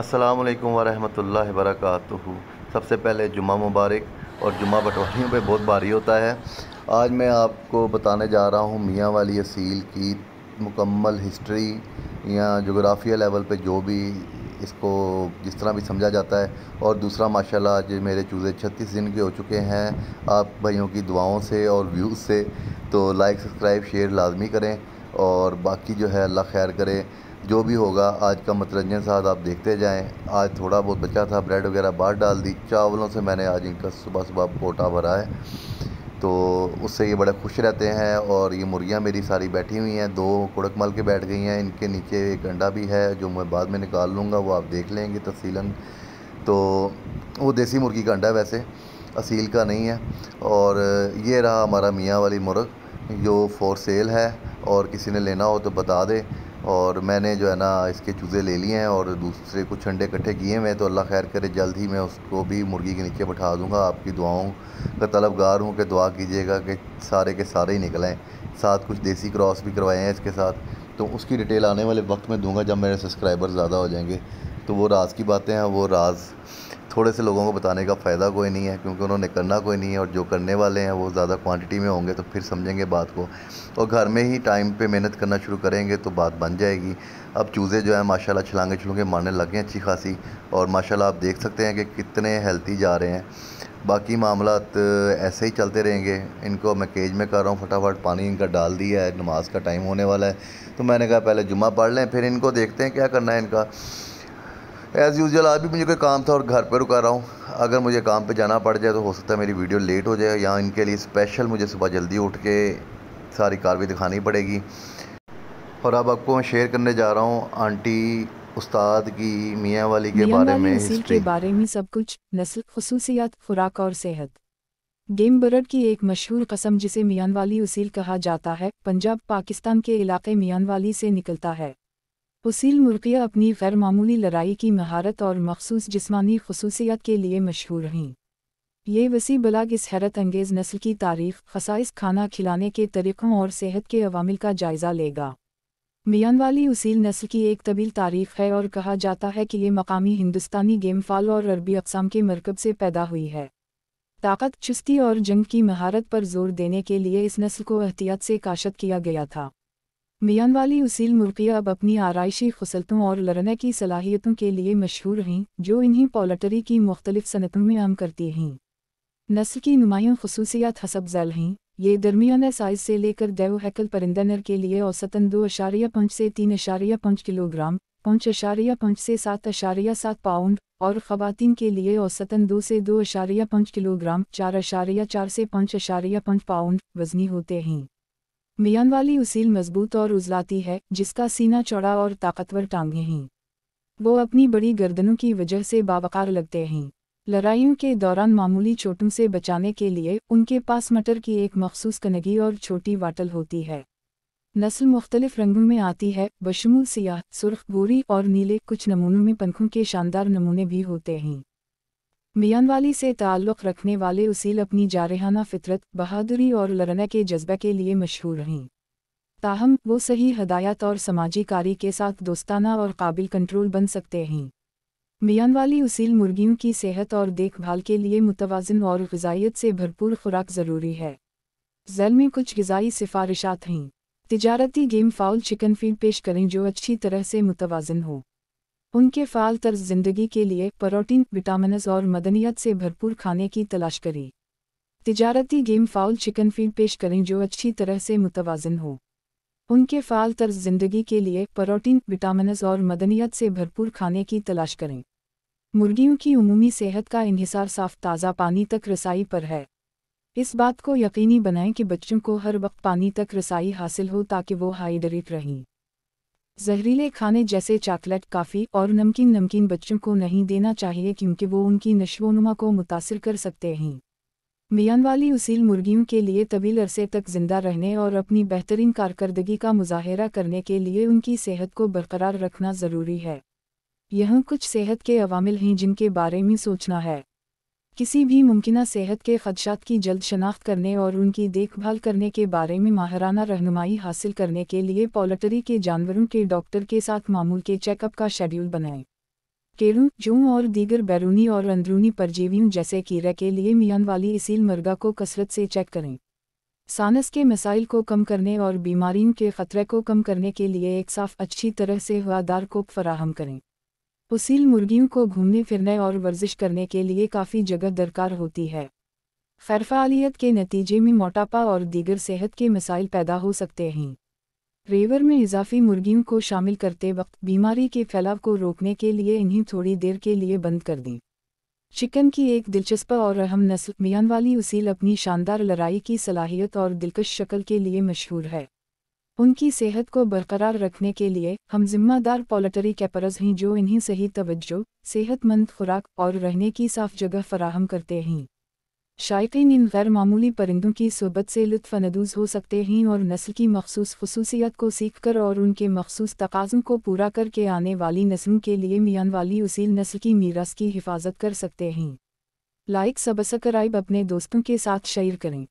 अस्सलाम वालेकुम वरहमतुल्लाहि सबसे पहले जुमा मुबारक और जुमा बटवारियों पे बहुत भारी होता है आज मैं आपको बताने जा रहा हूँ मियाँ वाली असील की मुकम्मल हिस्ट्री या जोग्राफिया लेवल पे जो भी इसको जिस तरह भी समझा जाता है और दूसरा माशाल्लाह आज मेरे चूज़े छत्तीस दिन के हो चुके हैं आप भाइयों की दुआओं से और व्यूज़ से तो लाइक सब्सक्राइब शेयर लाजमी करें और बाकी जो है अल्लाह खैर करे जो भी होगा आज का मतरंजन साथ आप देखते जाएं आज थोड़ा बहुत बचा था ब्रेड वगैरह बाहर डाल दी चावलों से मैंने आज इनका सुबह सुबह कोटा भरा है तो उससे ये बड़े खुश रहते हैं और ये मुर्गियाँ मेरी सारी बैठी हुई हैं दो कुड़क मल के बैठ गई हैं इनके नीचे एक अंडा भी है जो मैं बाद में निकाल लूँगा वो आप देख लेंगे तफसीला तो वो देसी मुर्गी का अंडा है वैसे असील का नहीं है और ये रहा हमारा मियाँ वाली मुर्ग जो फॉर सेल है और किसी ने लेना हो तो बता दे और मैंने जो है ना इसके चूज़े ले लिए हैं और दूसरे कुछ अंडे इकट्ठे किए हुए तो अल्लाह खैर करे जल्द ही मैं उसको भी मुर्गी के नीचे बैठा दूँगा आपकी दुआओं का तलबगार हूँ कि दुआ कीजिएगा कि सारे के सारे ही निकलें साथ कुछ देसी क्रॉस भी करवाए हैं इसके साथ तो उसकी डिटेल आने वाले वक्त में दूँगा जब मेरे सब्सक्राइबर ज़्यादा हो जाएंगे तो वो राज की बातें हैं वो राज थोड़े से लोगों को बताने का फ़ायदा कोई नहीं है क्योंकि उन्होंने करना कोई नहीं है और जो करने वाले हैं वो ज़्यादा क्वांटिटी में होंगे तो फिर समझेंगे बात को और घर में ही टाइम पे मेहनत करना शुरू करेंगे तो बात बन जाएगी अब चूज़े जो है माशाल्लाह छलांगे छलूँगे मारने लगे अच्छी खासी और माशाला आप देख सकते हैं कि कितने हेल्थी जा रहे हैं बाकी मामला ऐसे ही चलते रहेंगे इनको मैं केज में कर रहा हूँ फटाफट पानी इनका डाल दिया है नमाज का टाइम होने वाला है तो मैंने कहा पहले जुमा पढ़ लें फिर इनको देखते हैं क्या करना है इनका एज़ यूजल आज भी मुझे कोई काम था और घर पर रुका रहा हूँ अगर मुझे काम पे जाना पड़ जाए तो हो सकता है मेरी वीडियो लेट हो जाए यहाँ इनके लिए स्पेशल मुझे सुबह जल्दी उठ के सारी कार्रवाई दिखानी पड़ेगी और अब आपको मैं शेयर करने जा रहा हूँ आंटी उस्ताद की मियाँ वाली के बारे में के बारे में सब कुछ नस्ल खसूसियात खुराक और सेहत गेम बर्ड की एक मशहूर कसम जिसे मियाँ वाली उसील कहा जाता है पंजाब पाकिस्तान के इलाके मियाँ वाली से निकलता है उसील मुर्गिया अपनी गैरमामूली लड़ाई की महारत और मखसूस जिस्मानी खसूसियात के लिए मशहूर हैं ये वसी बलाग इस हैरत अंगेज़ नस्ल की तारीफ खसाइस खाना खिलाने के तरीक़ों और सेहत के अवामिल का जायज़ा लेगा मियान वाली उसील नस्ल की एक तबील तारीफ है और कहा जाता है कि ये मकामी हिंदुस्तानी गेम फाल और अरबी अकसाम के मरकब से पैदा हुई है ताकत चुस्ती और जंग की महारत पर जोर देने के लिए इस नस्ल को एहतियात से काशत किया गया था मियान वाली उसील मुर्तियाँ अब अपनी आरइशी खसलतों और लड़ने की सलाहियतों के लिए मशहूर हैं जो इन्हें पोल्ट्री की मुख्तलिफ सनतों में आम करती हैं नस्ल की नुमायाँ खसूसियात हसब जैल हैं ये दरमियाना साइज से लेकर देव हैकल के लिए औसतन दो अशारिया पंच से तीन अशारिया पंच किलोग्राम पंच अशारिया पंच से सात अशारिया सात पाउंड और ख़वातीन के लिए औसतन दो से दो अशारिया पंच किलोग्राम चार अशारिया चार से पंच अशारिया पंच पाउंड वजनी होते हैं मियान वाली उसील मजबूत और उजलाती है जिसका सीना चौड़ा और ताकतवर टांगे हैं वो अपनी बड़ी गर्दनों की वजह से बावकार लगते हैं लड़ाइयों के दौरान मामूली चोटों से बचाने के लिए उनके पास मटर की एक मखसूस कनगी और छोटी वाटल होती है नस्ल मुख्तलिफ रंगों में आती है बशमूल सियाह सुर्ख गोरी और नीले कुछ नमूनों में पंखों के शानदार नमूने भी होते हैं मियानवाली से ताल्लुक़ रखने वाले उसील अपनी जारहाना फितरत बहादुरी और लड़ने के जज्बे के लिए मशहूर रहीं ताहम वो सही हदायत और समाजी कारी के साथ दोस्ताना और काबिल कंट्रोल बन सकते हैं मियांवाली उसील मुर्गियों की सेहत और देखभाल के लिए मुतवाजन और गजाइत से भरपूर खुराक ज़रूरी है जैल में कुछ गजाई सिफारिशात हैं तजारती गेम फाउल चिकन फीड पेश करें जो अच्छी तरह से मुतवाजन हो उनके फाल तर्ज जिंदगी के लिए प्रोटीन विटामिनस और मदनियत से भरपूर खाने की तलाश करें तजारती गेम फाउल चिकन फीड पेश करें जो अच्छी तरह से मुतवाजन हो उनके फाल तर्ज जिंदगी के लिए प्रोटीन विटामिनस और मदनियत से भरपूर खाने की तलाश करें मुर्गियों की उमूमी सेहत का इहिसार साफ ताज़ा पानी तक रसाई पर है इस बात को यकीनी बनाएं कि बच्चों को हर वक्त पानी तक रसाई हासिल हो ताकि वो हाइड्रेट रहें जहरीले खाने जैसे चॉकलेट काफ़ी और नमकीन नमकीन बच्चों को नहीं देना चाहिए क्योंकि वो उनकी नशोनुमा को मुतासर कर सकते हैं मियान वाली उसील मुर्गियों के लिए तवील अरसे तक जिंदा रहने और अपनी बेहतरीन कारकर्दगी का मुजाहरा करने के लिए उनकी सेहत को बरकरार रखना ज़रूरी है यह कुछ सेहत के अवामिल हैं जिनके बारे में सोचना है किसी भी मुमकिन सेहत के खदशात की जल्द शनाख्त करने और उनकी देखभाल करने के बारे में माहराना रहनुमाई हासिल करने के लिए पोल्ट्री के जानवरों के डॉक्टर के साथ मामूल के चेकअप का शेड्यूल बनाएं केड़ों जूं और दीगर बैरूनी और अंदरूनी परजीवियों जैसे कीड़े के लिए मियान वाली इसील मरगा को कसरत से चेक करें सानस के मसाइल को कम करने और बीमारियों के खतरे को कम करने के लिए एक साफ अच्छी तरह से हुआ दार कोप फराहम करें फसील मुर्गियों को घूमने फिरने और वर्जिश करने के लिए काफ़ी जगह दरकार होती है खैरफालियत के नतीजे में मोटापा और दीगर सेहत के मसाइल पैदा हो सकते हैं रेवर में इजाफी मुर्गियों को शामिल करते वक्त बीमारी के फैलाव को रोकने के लिए इन्हें थोड़ी देर के लिए बंद कर दें चिकन की एक दिलचस्प और अहम नस्ल मियान वाली उसील अपनी शानदार लड़ाई की सलाहियत और दिलकश शक्ल के लिए मशहूर है उनकी सेहत को बरकरार रखने के लिए हम जिम्मेदार पोल्ट्री कैपरस हैं जो इन्हीं सही तवज्जो सेहतमंद खुराक और रहने की साफ जगह फराहम करते हैं शायक इन गैर मामूली परिंदों की सोबत से लुफानदूज हो सकते हैं और नस्ल की मखसूस खसूसियत को सीख कर और उनके मखसूस तकाज़ों को पूरा करके आने वाली नस्लों के लिए मियान वाली उसील नस्ल की मीरास की हिफाजत कर सकते हैं लाइक सबसक्राइब अपने दोस्तों के साथ शेयर करें